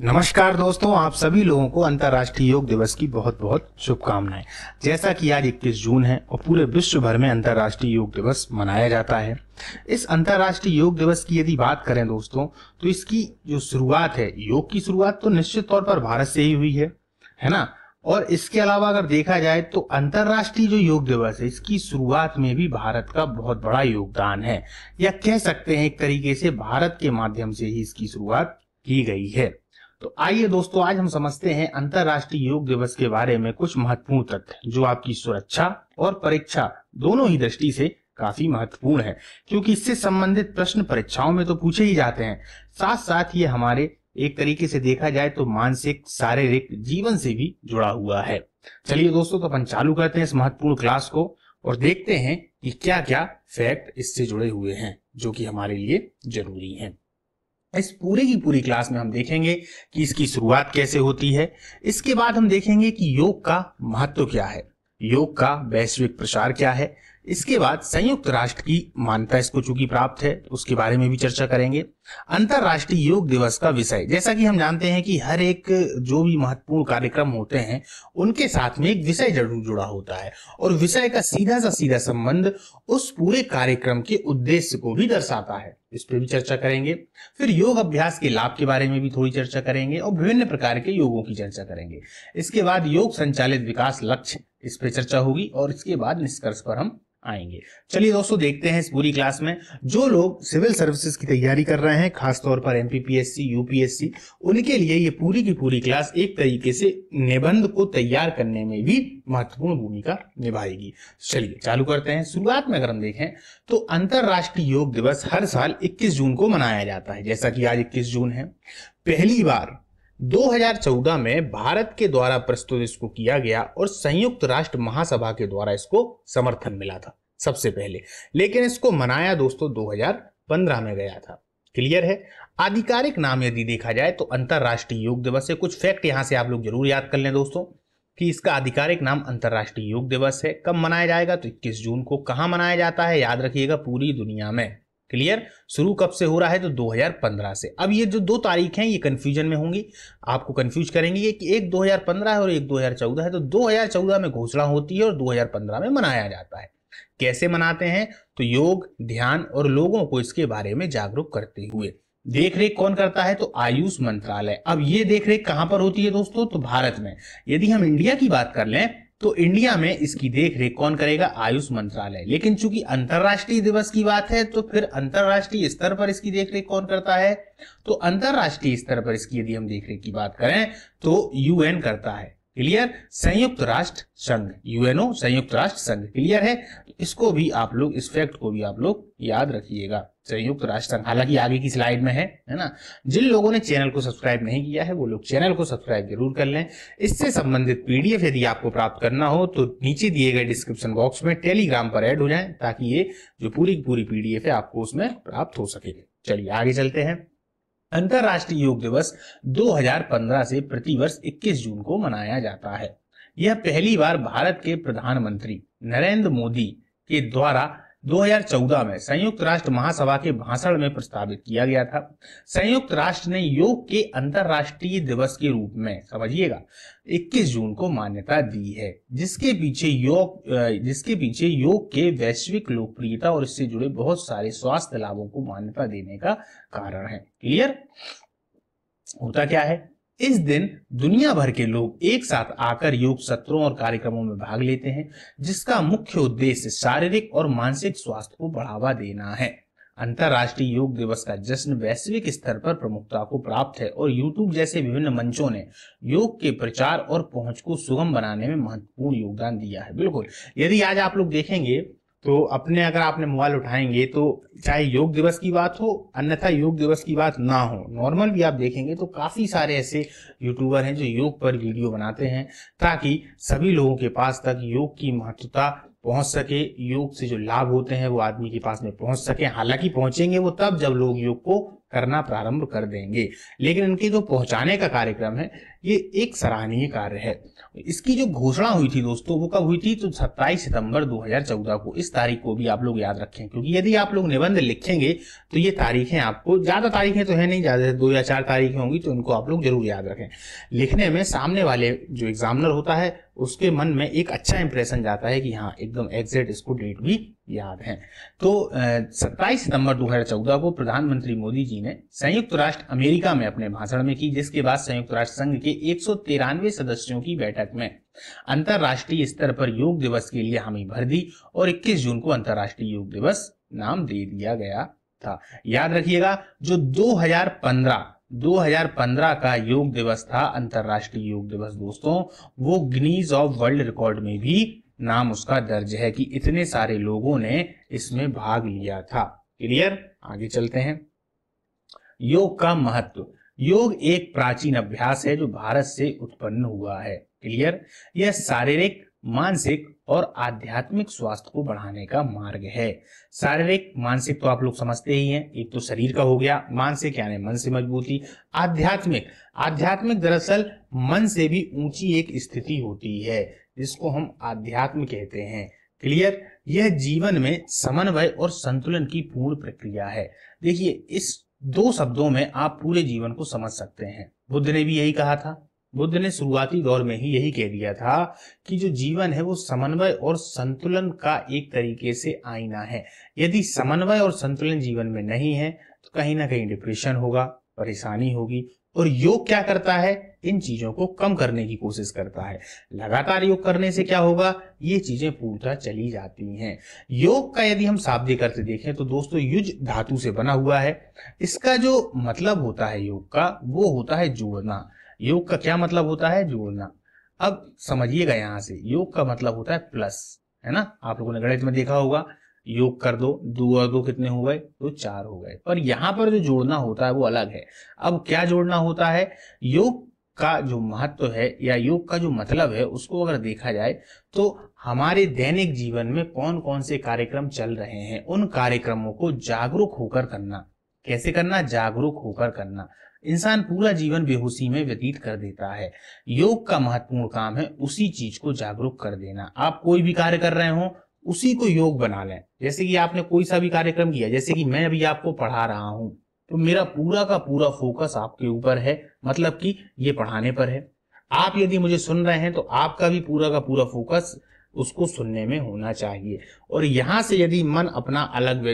नमस्कार दोस्तों आप सभी लोगों को अंतर्राष्ट्रीय योग दिवस की बहुत बहुत शुभकामनाएं जैसा कि आज 21 जून है और पूरे विश्व भर में अंतर्राष्ट्रीय योग दिवस मनाया जाता है इस अंतर्राष्ट्रीय योग दिवस की यदि बात करें दोस्तों तो इसकी जो शुरुआत है योग की शुरुआत तो निश्चित तौर पर भारत से ही हुई है है ना और इसके अलावा अगर देखा जाए तो अंतर्राष्ट्रीय जो योग दिवस है इसकी शुरुआत में भी भारत का बहुत बड़ा योगदान है या कह सकते हैं एक तरीके से भारत के माध्यम से ही इसकी शुरुआत की गई है तो आइए दोस्तों आज हम समझते हैं अंतर्राष्ट्रीय योग दिवस के बारे में कुछ महत्वपूर्ण तथ्य जो आपकी सुरक्षा और परीक्षा दोनों ही दृष्टि से काफी महत्वपूर्ण है क्योंकि इससे संबंधित प्रश्न परीक्षाओं में तो पूछे ही जाते हैं साथ साथ ये हमारे एक तरीके से देखा जाए तो मानसिक शारीरिक जीवन से भी जुड़ा हुआ है चलिए दोस्तों तो अपन चालू करते हैं इस महत्वपूर्ण क्लास को और देखते हैं कि क्या क्या फैक्ट इससे जुड़े हुए हैं जो कि हमारे लिए जरूरी हैं इस पूरे की पूरी क्लास में हम देखेंगे कि इसकी शुरुआत कैसे होती है इसके बाद हम देखेंगे कि योग का महत्व क्या है योग का वैश्विक प्रसार क्या है इसके बाद संयुक्त राष्ट्र की मान्यता इसको चूंकि प्राप्त है तो उसके बारे में भी चर्चा करेंगे अंतर्राष्ट्रीय योग दिवस का विषय जैसा कि हम जानते हैं कि हर एक जो भी महत्वपूर्ण कार्यक्रम होते हैं उनके साथ में एक विषय जरूर जुड़ा होता है और विषय का सीधा सा सीधा संबंध उस पूरे कार्यक्रम के उद्देश्य को भी दर्शाता है इस पर भी चर्चा करेंगे फिर योग अभ्यास के लाभ के बारे में भी थोड़ी चर्चा करेंगे और विभिन्न प्रकार के योगों की चर्चा करेंगे इसके बाद योग संचालित विकास लक्ष्य इस पर चर्चा होगी और इसके बाद निष्कर्ष पर हम आएंगे चलिए दोस्तों देखते हैं इस पूरी क्लास में जो लोग सिविल सर्विसेज की तैयारी कर रहे हैं खासतौर पर एमपीपीएससी यूपीएससी उनके लिए ये पूरी की पूरी क्लास एक तरीके से निबंध को तैयार करने में भी महत्वपूर्ण भूमिका निभाएगी चलिए चालू करते हैं शुरुआत में अगर हम देखें तो अंतर्राष्ट्रीय योग दिवस हर साल इक्कीस जून को मनाया जाता है जैसा कि आज इक्कीस जून है पहली बार 2014 में भारत के द्वारा प्रस्तुत इसको किया गया और संयुक्त राष्ट्र महासभा के द्वारा इसको समर्थन मिला था सबसे पहले लेकिन इसको मनाया दोस्तों 2015 में गया था क्लियर है आधिकारिक नाम यदि देखा जाए तो अंतर्राष्ट्रीय योग दिवस है कुछ फैक्ट यहां से आप लोग जरूर याद कर लें दोस्तों कि इसका आधिकारिक नाम अंतर्राष्ट्रीय योग दिवस है कब मनाया जाएगा तो 21 जून को कहां मनाया जाता है याद रखिएगा पूरी दुनिया में क्लियर शुरू कब से हो रहा है तो 2015 से अब ये जो दो तारीख हैं ये कन्फ्यूजन में होंगी आपको कन्फ्यूज करेंगे ये कि एक 2015 है और एक 2014 है तो 2014 में घोषणा होती है और 2015 में मनाया जाता है कैसे मनाते हैं तो योग ध्यान और लोगों को इसके बारे में जागरूक करते हुए देख रेख कौन करता है तो आयुष मंत्रालय अब ये देख रेख कहां पर होती है दोस्तों तो भारत में यदि हम इंडिया की बात कर लें तो इंडिया में इसकी देख रेख कौन करेगा आयुष मंत्रालय लेकिन चूंकि अंतर्राष्ट्रीय दिवस की बात है तो फिर अंतर्राष्ट्रीय स्तर पर इसकी देख रेख कौन करता है तो अंतर्राष्ट्रीय स्तर पर इसकी यदि हम देख रेख की बात करें तो यूएन करता है क्लियर संयुक्त राष्ट्र संघ यूएनओ संयुक्त राष्ट्र संघ क्लियर है इसको भी आप लोग इस फैक्ट को भी आप लोग याद रखिएगा संयुक्त राष्ट्र संघ हालांकि आगे की स्लाइड में है है ना जिन लोगों ने चैनल को सब्सक्राइब नहीं किया है वो लोग चैनल को सब्सक्राइब जरूर कर लें इससे संबंधित पीडीएफ यदि आपको प्राप्त करना हो तो नीचे दिए गए डिस्क्रिप्शन बॉक्स में टेलीग्राम पर एड हो जाए ताकि ये जो पूरी पूरी पीडीएफ है आपको उसमें प्राप्त हो सके चलिए आगे चलते हैं अंतर्राष्ट्रीय योग दिवस 2015 से प्रतिवर्ष 21 जून को मनाया जाता है यह पहली बार भारत के प्रधानमंत्री नरेंद्र मोदी के द्वारा 2014 में संयुक्त राष्ट्र महासभा के भाषण में प्रस्तावित किया गया था संयुक्त राष्ट्र ने योग के अंतरराष्ट्रीय दिवस के रूप में समझिएगा 21 जून को मान्यता दी है जिसके पीछे योग जिसके पीछे योग के वैश्विक लोकप्रियता और इससे जुड़े बहुत सारे स्वास्थ्य लाभों को मान्यता देने का कारण है क्लियर होता क्या है इस दिन दुनिया भर के लोग एक साथ आकर योग सत्रों और कार्यक्रमों में भाग लेते हैं जिसका मुख्य उद्देश्य शारीरिक और मानसिक स्वास्थ्य को बढ़ावा देना है अंतर्राष्ट्रीय योग दिवस का जश्न वैश्विक स्तर पर प्रमुखता को प्राप्त है और YouTube जैसे विभिन्न मंचों ने योग के प्रचार और पहुंच को सुगम बनाने में महत्वपूर्ण योगदान दिया है बिल्कुल यदि आज आप लोग देखेंगे तो अपने अगर आपने मोबाइल उठाएंगे तो चाहे योग दिवस की बात हो अन्यथा योग दिवस की बात ना हो नॉर्मल भी आप देखेंगे तो काफ़ी सारे ऐसे यूट्यूबर हैं जो योग पर वीडियो बनाते हैं ताकि सभी लोगों के पास तक योग की महत्वता पहुंच सके योग से जो लाभ होते हैं वो आदमी के पास में पहुंच सके हालांकि पहुंचेंगे वो तब जब लोग योग को करना प्रारंभ कर देंगे लेकिन इनके जो पहुंचाने का कार्यक्रम है ये एक सराहनीय कार्य है इसकी जो घोषणा हुई थी दोस्तों वो कब हुई थी तो 27 सितंबर 2014 को इस तारीख को भी आप लोग याद रखें क्योंकि यदि आप लोग निबंध लिखेंगे तो ये तारीखें आपको ज्यादा तारीखें तो है नहीं ज्यादा दो या चार तारीखें होंगी तो इनको आप लोग जरूर याद रखें लिखने में सामने वाले जो एग्जामिनर होता है उसके मन में एक अच्छा इंप्रेशन जाता है कि हाँ एकदम एग्जैक्ट इसको डेट भी याद है तो सत्ताईस सितंबर 2014 को प्रधानमंत्री मोदी जी ने संयुक्त राष्ट्र अमेरिका में अपने भाषण में की जिसके बाद संयुक्त राष्ट्र संघ के एक सदस्यों की बैठक में अंतर्राष्ट्रीय स्तर पर योग दिवस के लिए हामी भर दी और 21 जून को अंतर्राष्ट्रीय योग दिवस नाम दे दिया गया था याद रखिएगा जो 2015 2015 का योग दिवस था अंतर्राष्ट्रीय योग दिवस दोस्तों वो गिनीज ऑफ वर्ल्ड रिकॉर्ड में भी नाम उसका दर्ज है कि इतने सारे लोगों ने इसमें भाग लिया था क्लियर आगे चलते हैं योग का महत्व योग एक प्राचीन अभ्यास है जो भारत से उत्पन्न हुआ है क्लियर यह शारीरिक मानसिक और आध्यात्मिक स्वास्थ्य को बढ़ाने का मार्ग है शारीरिक मानसिक तो आप लोग समझते ही हैं एक तो शरीर का हो गया मानसिक यानी मन से मजबूती आध्यात्मिक आध्यात्मिक दरअसल मन से भी ऊंची एक स्थिति होती है जिसको हम आध्यात्म कहते हैं क्लियर यह जीवन में समन्वय और संतुलन की पूर्ण प्रक्रिया है देखिए इस दो शब्दों में आप पूरे जीवन को समझ सकते हैं बुद्ध ने भी यही कहा था बुद्ध ने शुरुआती दौर में ही यही कह दिया था कि जो जीवन है वो समन्वय और संतुलन का एक तरीके से आईना है यदि समन्वय और संतुलन जीवन में नहीं है तो कहीं ना कहीं डिप्रेशन होगा परेशानी होगी और योग क्या करता है इन चीजों को कम करने की कोशिश करता है लगातार योग करने से क्या होगा ये चीजें पूर्णतः चली जाती हैं योग का यदि हम शाब्दिक अर्थ देखें तो दोस्तों युज धातु से बना हुआ है इसका जो मतलब होता है योग का वो होता है जोड़ना योग का क्या मतलब होता है जोड़ना अब समझिएगा यहां से योग का मतलब होता है प्लस है ना आप लोगों ने गणित में देखा होगा योग कर दो दो और दो कितने हो गए तो चार हो गए पर यहां पर जो जोड़ना होता है वो अलग है अब क्या जोड़ना होता है योग का जो महत्व है या योग का जो मतलब है उसको अगर देखा जाए तो हमारे दैनिक जीवन में कौन कौन से कार्यक्रम चल रहे हैं उन कार्यक्रमों को जागरूक होकर करना कैसे करना जागरूक होकर करना इंसान पूरा जीवन बेहोशी में व्यतीत कर देता है योग का महत्वपूर्ण काम है उसी चीज को जागरूक कर देना आप कोई भी कार्य कर रहे हो उसी को योग बना लें जैसे कि आपने कोई सा भी कार्यक्रम किया जैसे कि मैं अभी आपको पढ़ा रहा हूं तो मेरा पूरा का पूरा फोकस आपके ऊपर है मतलब कि ये पढ़ाने पर है आप यदि मुझे सुन रहे हैं तो आपका भी पूरा का पूरा फोकस उसको सुनने में होना चाहिए और यहां से यदि मन अपना अलग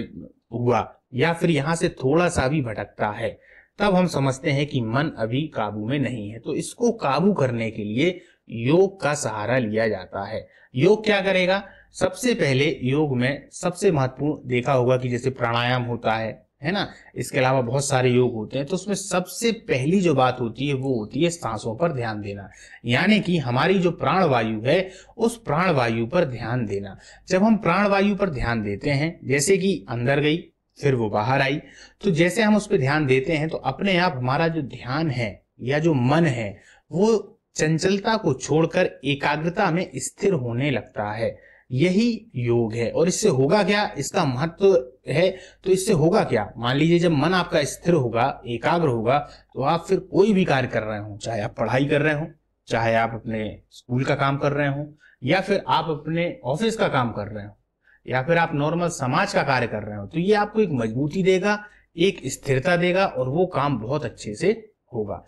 हुआ या फिर यहाँ से थोड़ा सा भी भटकता है तब हम समझते हैं कि मन अभी काबू में नहीं है तो इसको काबू करने के लिए योग का सहारा लिया जाता है योग क्या करेगा सबसे पहले योग में सबसे महत्वपूर्ण देखा होगा कि जैसे प्राणायाम होता है है ना इसके अलावा बहुत सारे योग होते हैं तो उसमें सबसे पहली जो बात होती है वो होती है सांसों पर ध्यान देना यानी कि हमारी जो प्राणवायु है उस प्राणवायु पर ध्यान देना जब हम प्राणवायु पर ध्यान देते हैं जैसे कि अंदर गई फिर वो बाहर आई तो जैसे हम उस पर ध्यान देते हैं तो अपने आप हमारा जो ध्यान है या जो मन है वो चंचलता को छोड़कर एकाग्रता में स्थिर होने लगता है यही योग है और इससे होगा क्या इसका महत्व है तो इससे होगा क्या मान लीजिए जब मन आपका स्थिर होगा एकाग्र होगा तो आप फिर कोई भी कार्य कर रहे हो चाहे आप पढ़ाई कर रहे हो चाहे आप अपने स्कूल का काम कर रहे हो या फिर आप अपने ऑफिस का काम कर रहे हो या फिर आप नॉर्मल समाज का कार्य कर रहे हो तो ये आपको एक मजबूती देगा एक स्थिरता देगा और वो काम बहुत अच्छे से होगा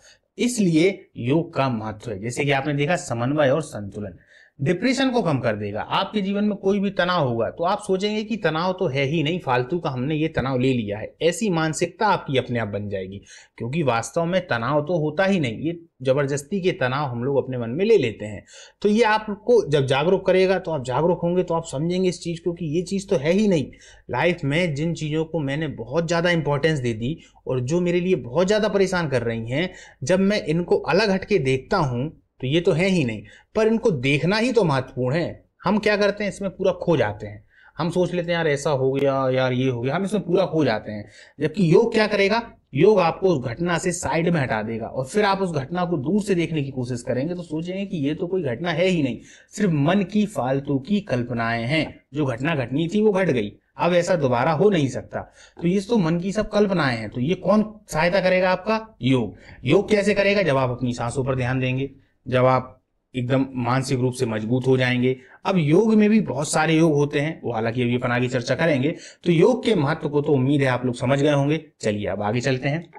इसलिए योग का महत्व है जैसे कि आपने देखा समन्वय और संतुलन डिप्रेशन को कम कर देगा आपके जीवन में कोई भी तनाव होगा तो आप सोचेंगे कि तनाव तो है ही नहीं फालतू का हमने ये तनाव ले लिया है ऐसी मानसिकता आपकी अपने आप बन जाएगी क्योंकि वास्तव में तनाव तो होता ही नहीं ये जबरदस्ती के तनाव हम लोग अपने मन में ले लेते हैं तो ये आपको जब जागरूक करेगा तो आप जागरूक होंगे तो आप समझेंगे इस चीज़ को कि ये चीज़ तो है ही नहीं लाइफ में जिन चीज़ों को मैंने बहुत ज़्यादा इंपॉर्टेंस दे दी और जो मेरे लिए बहुत ज़्यादा परेशान कर रही हैं जब मैं इनको अलग हटके देखता हूँ तो ये तो है ही नहीं पर इनको देखना ही तो महत्वपूर्ण है हम क्या करते हैं इसमें पूरा खो जाते हैं हम सोच लेते हैं यार ऐसा हो गया यार ये हो गया हम इसमें पूरा खो जाते हैं जबकि योग क्या करेगा योग आपको उस घटना से साइड में हटा देगा और फिर आप उस घटना को दूर से देखने की कोशिश करेंगे तो सोचेंगे कि ये तो कोई घटना है ही नहीं सिर्फ मन की फालतू की कल्पनाएं हैं जो घटना घटनी थी वो घट गई अब ऐसा दोबारा हो नहीं सकता तो ये तो मन की सब कल्पनाएं हैं तो ये कौन सहायता करेगा आपका योग योग कैसे करेगा जब आप अपनी सांसों पर ध्यान देंगे जब आप एकदम मानसिक रूप से मजबूत हो जाएंगे अब योग में भी बहुत सारे योग होते हैं वो हालांकि अभी अपन आगे चर्चा करेंगे तो योग के महत्व को तो उम्मीद है आप लोग समझ गए होंगे चलिए अब आगे चलते हैं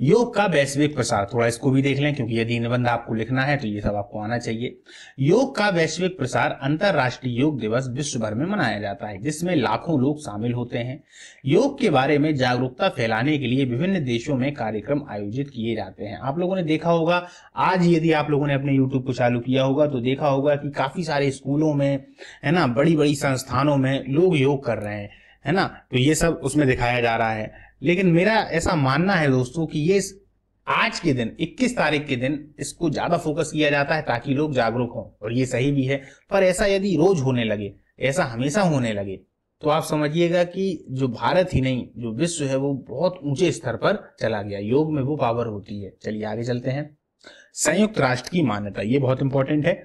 योग का वैश्विक प्रसार थोड़ा इसको भी देख लें क्योंकि यदि निबंध आपको लिखना है तो ये सब आपको आना चाहिए योग का वैश्विक प्रसार अंतरराष्ट्रीय योग दिवस विश्व भर में मनाया जाता है जिसमें लाखों लोग शामिल होते हैं योग के बारे में जागरूकता फैलाने के लिए विभिन्न देशों में कार्यक्रम आयोजित किए जाते हैं आप लोगों ने देखा होगा आज यदि आप लोगों ने अपने यूट्यूब को चालू किया होगा तो देखा होगा कि काफी सारे स्कूलों में है ना बड़ी बड़ी संस्थानों में लोग योग कर रहे हैं है ना तो ये सब उसमें दिखाया जा रहा है लेकिन मेरा ऐसा मानना है दोस्तों कि ये आज के दिन 21 तारीख के दिन इसको ज्यादा फोकस किया जाता है ताकि लोग जागरूक हों और ये सही भी है पर ऐसा यदि रोज होने लगे ऐसा हमेशा होने लगे तो आप समझिएगा कि जो भारत ही नहीं जो विश्व है वो बहुत ऊंचे स्तर पर चला गया योग में वो पावर होती है चलिए आगे चलते हैं संयुक्त राष्ट्र की मान्यता ये बहुत इंपॉर्टेंट है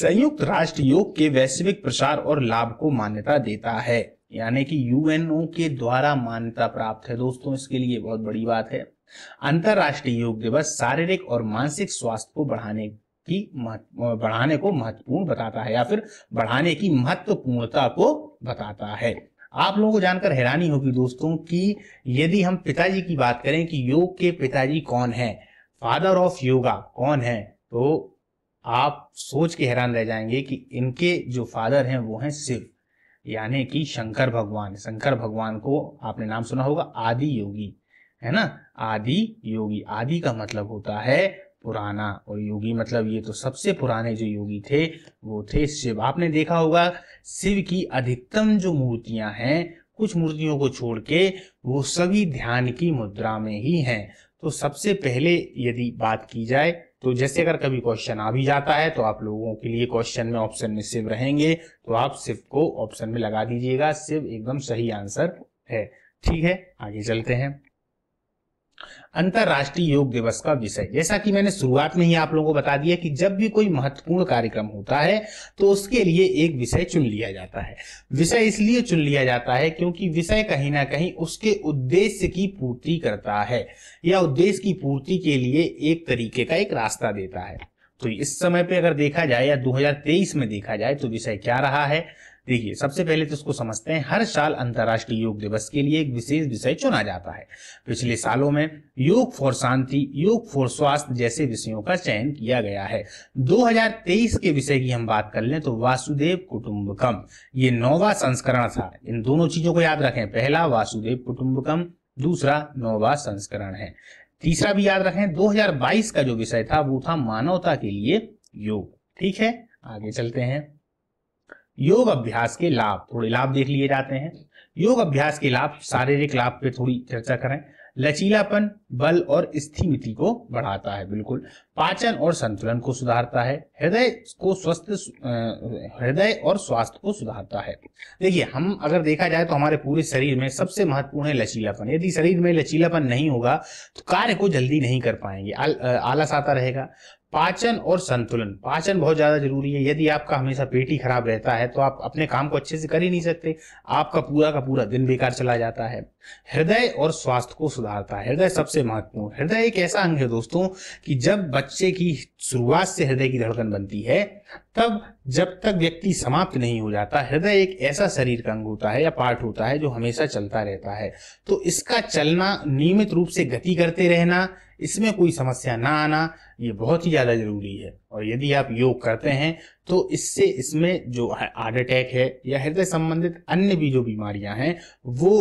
संयुक्त राष्ट्र योग के वैश्विक प्रसार और लाभ को मान्यता देता है यानी कि यूएनओ के द्वारा मान्यता प्राप्त है दोस्तों इसके लिए बहुत बड़ी बात है अंतरराष्ट्रीय योग दिवस शारीरिक और मानसिक स्वास्थ्य को बढ़ाने की बढ़ाने को महत्वपूर्ण बताता है या फिर बढ़ाने की महत्वपूर्णता को बताता है आप लोगों को जानकर हैरानी होगी दोस्तों कि यदि हम पिताजी की बात करें कि योग के पिताजी कौन है फादर ऑफ योगा कौन है तो आप सोच के हैरान रह जाएंगे कि इनके जो फादर हैं वो हैं शिव यानी कि शंकर भगवान शंकर भगवान को आपने नाम सुना होगा आदि योगी है ना आदि योगी आदि का मतलब होता है पुराना और योगी मतलब ये तो सबसे पुराने जो योगी थे वो थे शिव आपने देखा होगा शिव की अधिकतम जो मूर्तियां हैं कुछ मूर्तियों को छोड़ के वो सभी ध्यान की मुद्रा में ही हैं तो सबसे पहले यदि बात की जाए तो जैसे अगर कभी क्वेश्चन आ भी जाता है तो आप लोगों के लिए क्वेश्चन में ऑप्शन में सिव रहेंगे तो आप सिव को ऑप्शन में लगा दीजिएगा सिव एकदम सही आंसर है ठीक है आगे चलते हैं अंतर्राष्ट्रीय योग दिवस का विषय जैसा कि मैंने शुरुआत में ही आप लोगों को बता दिया कि जब भी कोई महत्वपूर्ण कार्यक्रम होता है तो उसके लिए एक विषय चुन लिया जाता है विषय इसलिए चुन लिया जाता है क्योंकि विषय कहीं ना कहीं उसके उद्देश्य की पूर्ति करता है या उद्देश्य की पूर्ति के लिए एक तरीके का एक रास्ता देता है तो इस समय पे अगर देखा जाए या 2023 में देखा जाए तो विषय क्या रहा है देखिए सबसे पहले तो इसको समझते हैं हर साल अंतर्राष्ट्रीय योग दिवस के लिए एक विशेष विषय चुना जाता है पिछले सालों में योग फॉर शांति योग फॉर स्वास्थ्य जैसे विषयों का चयन किया गया है 2023 के विषय की हम बात कर लें तो वासुदेव कुटुंबकम ये नौवा संस्करण था इन दोनों चीजों को याद रखें पहला वासुदेव कुटुंबकम दूसरा नौवा संस्करण है तीसरा भी याद रखें 2022 का जो विषय था वो था मानवता के लिए योग ठीक है आगे चलते हैं योग अभ्यास के लाभ थोड़े लाभ देख लिए जाते हैं योग अभ्यास के लाभ शारीरिक लाभ पे थोड़ी चर्चा करें लचीलापन बल और स्थिमिति को बढ़ाता है बिल्कुल पाचन और संतुलन को सुधारता है हृदय को स्वस्थ हृदय और स्वास्थ्य को सुधारता है देखिए हम अगर देखा जाए तो हमारे पूरे शरीर में सबसे महत्वपूर्ण है लचीलापन यदि शरीर में लचीलापन नहीं होगा तो कार्य को जल्दी नहीं कर पाएंगे आल, आलस आता रहेगा पाचन और संतुलन पाचन बहुत ज़्यादा जरूरी है यदि आपका हमेशा पेट ही खराब रहता है तो आप अपने काम को अच्छे से कर ही नहीं सकते आपका पूरा का पूरा दिन बेकार चला जाता है हृदय और स्वास्थ्य को सुधारता है हृदय सबसे महत्वपूर्ण हृदय एक ऐसा अंग है दोस्तों कि जब बच्चे की शुरुआत से हृदय की धड़कन बनती है तब जब तक व्यक्ति समाप्त नहीं हो जाता हृदय एक ऐसा शरीर का अंग होता है या पार्ट होता है जो हमेशा चलता रहता है तो इसका चलना नियमित रूप से गति करते रहना इसमें कोई समस्या ना आना ये बहुत ही ज़्यादा ज़रूरी है और यदि आप योग करते हैं तो इससे इसमें जो हार्ट अटैक है या हृदय संबंधित अन्य भी जो बीमारियां हैं वो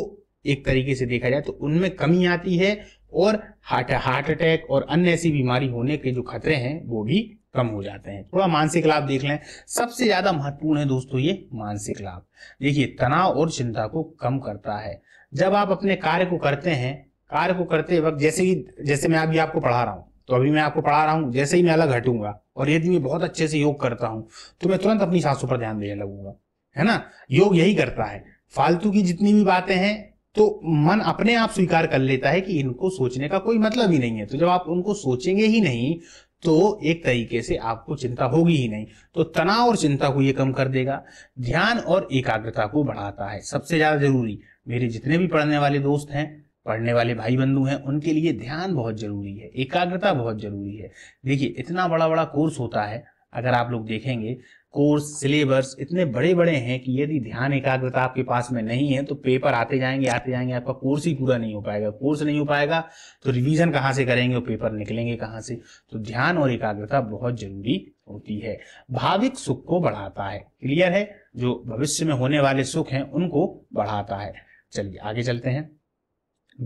एक तरीके से देखा जाए तो उनमें कमी आती है और हार्ट हार्ट अटैक और अन्य ऐसी बीमारी होने के जो खतरे हैं वो भी कम हो जाते हैं थोड़ा मानसिक लाभ देख लें सबसे ज्यादा महत्वपूर्ण है दोस्तों ये मानसिक लाभ देखिए तनाव और चिंता को कम करता है जब आप अपने कार्य को करते हैं कार्य को करते वक्त जैसे ही जैसे मैं अभी आपको पढ़ा रहा हूँ तो अभी मैं आपको पढ़ा रहा हूँ जैसे ही मैं अलग हटूंगा और यदि मैं बहुत अच्छे से योग करता हूँ तो मैं तुरंत अपनी सांसों पर ध्यान देने लगूंगा है ना योग यही करता है फालतू की जितनी भी बातें हैं तो मन अपने आप स्वीकार कर लेता है कि इनको सोचने का कोई मतलब ही नहीं है तो जब आप उनको सोचेंगे ही नहीं तो एक तरीके से आपको चिंता होगी ही नहीं तो तनाव और चिंता को ये कम कर देगा ध्यान और एकाग्रता को बढ़ाता है सबसे ज्यादा जरूरी मेरे जितने भी पढ़ने वाले दोस्त हैं पढ़ने वाले भाई बंधु हैं उनके लिए ध्यान बहुत जरूरी है एकाग्रता बहुत जरूरी है देखिए इतना बड़ा बड़ा कोर्स होता है अगर आप लोग देखेंगे कोर्स सिलेबस इतने बड़े बड़े हैं कि यदि ध्यान एकाग्रता आपके पास में नहीं है तो पेपर आते जाएंगे आते जाएंगे आपका कोर्स ही पूरा नहीं हो पाएगा कोर्स नहीं हो पाएगा तो रिवीजन कहाँ से करेंगे और पेपर निकलेंगे कहाँ से तो ध्यान और एकाग्रता बहुत जरूरी होती है भाविक सुख को बढ़ाता है क्लियर है जो भविष्य में होने वाले सुख हैं उनको बढ़ाता है चलिए आगे चलते हैं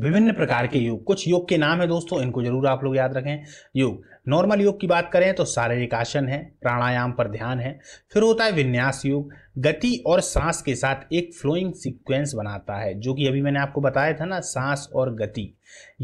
विभिन्न प्रकार के योग कुछ योग के नाम है दोस्तों इनको जरूर आप लोग याद रखें योग नॉर्मल योग की बात करें तो शारीरिक आसन है प्राणायाम पर ध्यान है फिर होता है विन्यास योग गति और सांस के साथ एक फ्लोइंग सीक्वेंस बनाता है जो कि अभी मैंने आपको बताया था ना सांस और गति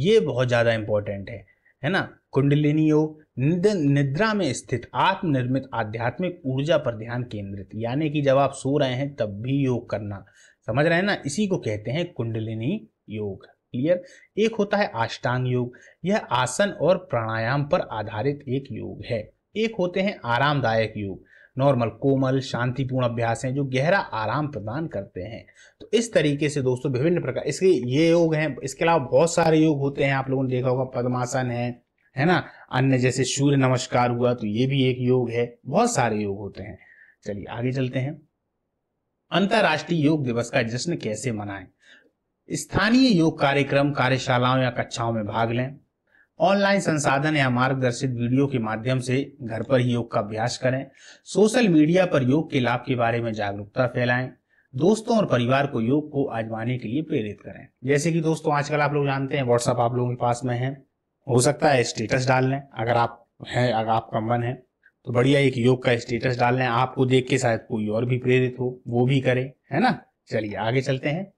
ये बहुत ज़्यादा इंपॉर्टेंट है है ना कुंडलिनी योग निद्रा में स्थित आत्मनिर्मित आध्यात्मिक ऊर्जा पर ध्यान केंद्रित यानी कि जब आप सो रहे हैं तब भी योग करना समझ रहे हैं ना इसी को कहते हैं कुंडलिनी योग क्लियर एक होता है आष्टांग योग यह आसन और प्राणायाम पर आधारित एक योग है एक होते हैं आरामदायक योग नॉर्मल कोमल शांतिपूर्ण अभ्यास हैं जो गहरा आराम प्रदान करते हैं तो इस तरीके से दोस्तों विभिन्न प्रकार इसके ये योग हैं इसके अलावा बहुत सारे योग होते हैं आप लोगों ने देखा होगा पद्मासन है है ना अन्य जैसे सूर्य नमस्कार हुआ तो ये भी एक योग है बहुत सारे योग होते हैं चलिए आगे चलते हैं अंतर्राष्ट्रीय योग दिवस का जश्न कैसे मनाएं स्थानीय योग कार्यक्रम कार्यशालाओं या कक्षाओं में भाग लें ऑनलाइन संसाधन या मार्गदर्शित वीडियो के माध्यम से घर पर ही योग का अभ्यास करें सोशल मीडिया पर योग के लाभ के बारे में जागरूकता फैलाएं दोस्तों और परिवार को योग को आजमाने के लिए प्रेरित करें जैसे कि दोस्तों आजकल आप लोग जानते हैं व्हाट्सअप आप लोगों के पास में है हो सकता है स्टेटस डाल लें अगर आप हैं अगर आपका मन है तो बढ़िया एक योग का स्टेटस डाल लें आपको देख के शायद कोई और भी प्रेरित हो वो भी करे है ना चलिए आगे चलते हैं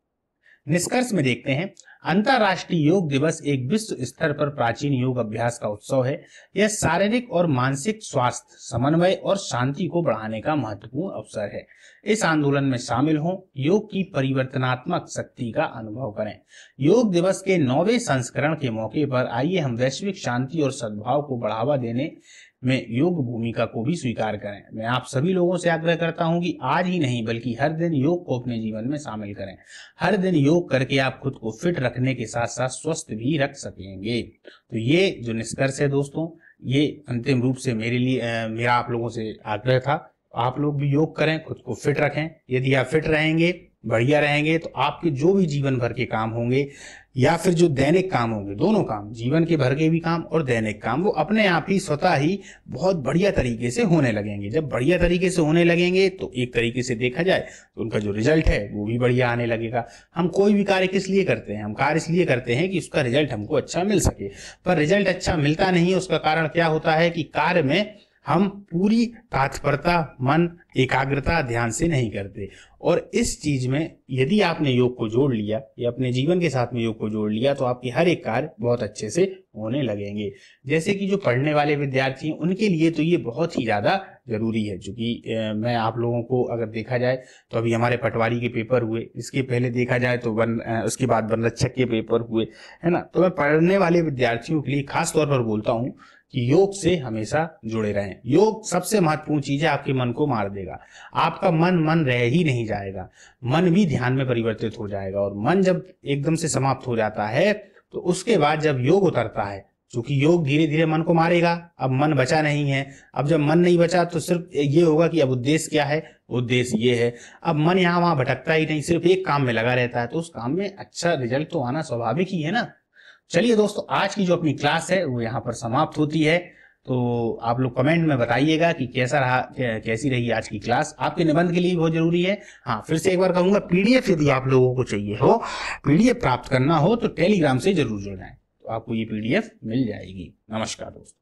निष्कर्ष में देखते हैं अंतर्राष्ट्रीय योग दिवस एक विश्व स्तर पर प्राचीन योग अभ्यास का उत्सव है यह शारीरिक और मानसिक स्वास्थ्य समन्वय और शांति को बढ़ाने का महत्वपूर्ण अवसर है इस आंदोलन में शामिल हों योग की परिवर्तनात्मक शक्ति का अनुभव करें योग दिवस के नौवे संस्करण के मौके पर आइए हम वैश्विक शांति और सद्भाव को बढ़ावा देने में योग भूमिका को भी स्वीकार करें मैं आप सभी लोगों से आग्रह करता हूं कि आज ही नहीं बल्कि हर दिन योग को अपने जीवन में शामिल करें हर दिन योग करके आप खुद को फिट रखने के साथ साथ स्वस्थ भी रख सकेंगे तो ये जो निष्कर्ष है दोस्तों ये अंतिम रूप से मेरे लिए आ, मेरा आप लोगों से आग्रह था आप लोग भी योग करें खुद को फिट रखें यदि आप फिट रहेंगे बढ़िया रहेंगे तो आपके जो भी जीवन भर के काम होंगे या फिर जो दैनिक काम होंगे दोनों काम जीवन के भर के भी काम और दैनिक काम वो अपने आप ही स्वतः ही बहुत बढ़िया तरीके से होने लगेंगे जब बढ़िया तरीके से होने लगेंगे तो एक तरीके से देखा जाए तो उनका जो रिजल्ट है वो भी बढ़िया आने लगेगा हम कोई भी कार्य किस लिए करते हैं हम कार्य इसलिए करते हैं कि उसका रिजल्ट हमको अच्छा मिल सके पर रिजल्ट अच्छा मिलता नहीं है उसका कारण क्या होता है कि कार्य में हम पूरी तात्परता मन एकाग्रता ध्यान से नहीं करते और इस चीज में यदि आपने योग को जोड़ लिया या अपने जीवन के साथ में योग को जोड़ लिया तो आपके हर एक कार्य बहुत अच्छे से होने लगेंगे जैसे कि जो पढ़ने वाले विद्यार्थी हैं उनके लिए तो ये बहुत ही ज्यादा जरूरी है चूंकि मैं आप लोगों को अगर देखा जाए तो अभी हमारे पटवारी के पेपर हुए इसके पहले देखा जाए तो वन उसके बाद वन रक्षक के पेपर हुए है ना तो मैं पढ़ने वाले विद्यार्थियों के लिए खास तौर पर बोलता हूँ कि योग से हमेशा जुड़े रहें योग सबसे महत्वपूर्ण चीज है आपके मन को मार देगा आपका मन मन रह ही नहीं जाएगा मन भी ध्यान में परिवर्तित हो जाएगा और मन जब एकदम से समाप्त हो जाता है तो उसके बाद जब योग उतरता है क्योंकि योग धीरे धीरे मन को मारेगा अब मन बचा नहीं है अब जब मन नहीं बचा तो सिर्फ ये होगा कि अब उद्देश्य क्या है उद्देश्य ये है अब मन यहाँ वहां भटकता ही नहीं सिर्फ एक काम में लगा रहता है तो उस काम में अच्छा रिजल्ट तो आना स्वाभाविक ही है ना चलिए दोस्तों आज की जो अपनी क्लास है वो यहाँ पर समाप्त होती है तो आप लोग कमेंट में बताइएगा कि कैसा रहा कैसी रही आज की क्लास आपके निबंध के लिए बहुत जरूरी है हाँ फिर से एक बार कहूंगा पीडीएफ यदि आप लोगों को चाहिए हो पीडीएफ प्राप्त करना हो तो टेलीग्राम से जरूर जुड़ जाए तो आपको ये पीडीएफ मिल जाएगी नमस्कार दोस्तों